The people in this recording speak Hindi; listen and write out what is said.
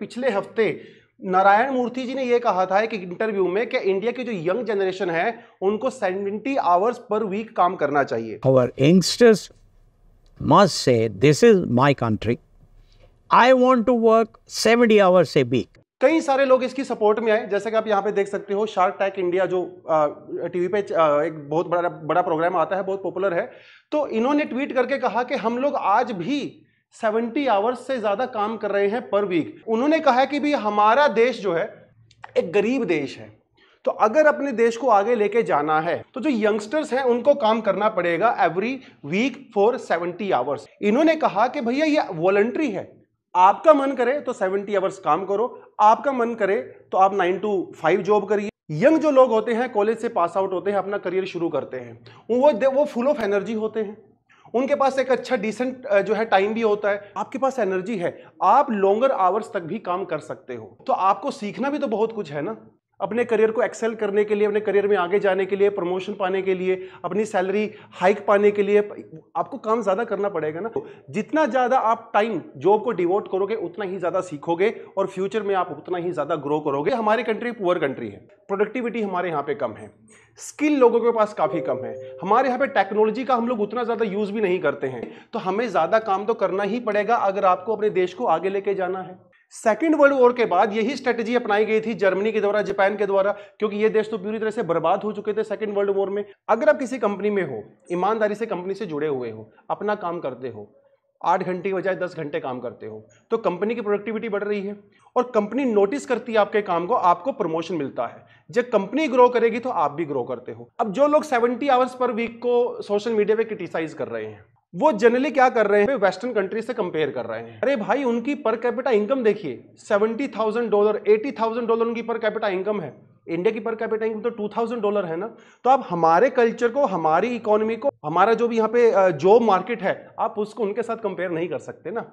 पिछले हफ्ते नारायण मूर्ति जी ने यह कहा था कि इंटरव्यू में कि इंडिया की जो यंग जनरेशन है उनको सेवेंटी आवर्स पर वीक काम करना चाहिए our youngsters must say this is my country I want to work seventy hours a week कई सारे लोग इसकी सपोर्ट में आए जैसे कि आप यहाँ पे देख सकते हो शार्क टैक इंडिया जो टीवी पे एक बहुत बड़ा बड़ा प्रोग्राम आता है बहुत पॉपुलर है तो इन्होंने ट्वीट करके कहा कि हम लोग आज भी सेवेंटी आवर्स से ज़्यादा काम कर रहे हैं पर वीक उन्होंने कहा कि भाई हमारा देश जो है एक गरीब देश है तो अगर अपने देश को आगे लेके जाना है तो जो यंगस्टर्स हैं उनको काम करना पड़ेगा every week for seventy hours इन्होंने कहा कि भैया ये वॉलंट्री है आपका मन करे तो सेवेंटी आवर्स काम करो आपका मन करे तो आप नाइन टू फाइव जॉब करिए यंग जो लोग होते हैं कॉलेज से पास आउट होते हैं अपना करियर शुरू करते हैं वो वो फुल ऑफ एनर्जी होते हैं उनके पास एक अच्छा डिसेंट जो है टाइम भी होता है आपके पास एनर्जी है आप लॉन्गर आवर्स तक भी काम कर सकते हो तो आपको सीखना भी तो बहुत कुछ है ना अपने करियर को एक्सेल करने के लिए अपने करियर में आगे जाने के लिए प्रमोशन पाने के लिए अपनी सैलरी हाइक पाने के लिए आपको काम ज़्यादा करना पड़ेगा ना जितना ज़्यादा आप टाइम जॉब को डिवोट करोगे उतना ही ज़्यादा सीखोगे और फ्यूचर में आप उतना ही ज़्यादा ग्रो करोगे हमारी कंट्री पुअर कंट्री है प्रोडक्टिविटी हमारे यहाँ पे कम है स्किल लोगों के पास काफ़ी कम है हमारे यहाँ पे टेक्नोलॉजी का हम लोग उतना ज़्यादा यूज़ भी नहीं करते हैं तो हमें ज़्यादा काम तो करना ही पड़ेगा अगर आपको अपने देश को आगे लेके जाना है सेकेंड वर्ल्ड वॉर के बाद यही स्ट्रेटेजी अपनाई गई थी जर्मनी के द्वारा जापान के द्वारा क्योंकि ये देश तो पूरी तरह से बर्बाद हो चुके थे सेकेंड वर्ल्ड वॉर में अगर आप किसी कंपनी में हो ईमानदारी से कंपनी से जुड़े हुए हो अपना काम करते हो आठ घंटे के बजाय दस घंटे काम करते हो तो कंपनी की प्रोडक्टिविटी बढ़ रही है और कंपनी नोटिस करती है आपके काम को आपको प्रमोशन मिलता है जब कंपनी ग्रो करेगी तो आप भी ग्रो करते हो अब जो लोग सेवेंटी आवर्स पर वीक को सोशल मीडिया पे क्रिटिसाइज कर रहे हैं वो जनरली क्या कर रहे हैं वेस्टर्न कंट्री से कंपेयर कर रहे हैं अरे भाई उनकी पर कैपिटा इनकम देखिए seventy thousand dollar eighty thousand dollar उनकी पर कैपिटा इनकम है इंडिया की पर कैपिटा इनकम तो टू थाउजेंड डॉलर है ना तो आप हमारे कल्चर को हमारी इकोनॉमी को हमारा जो भी यहाँ पे जॉब मार्केट है आप उसको उनके साथ कंपेयर नहीं कर सकते ना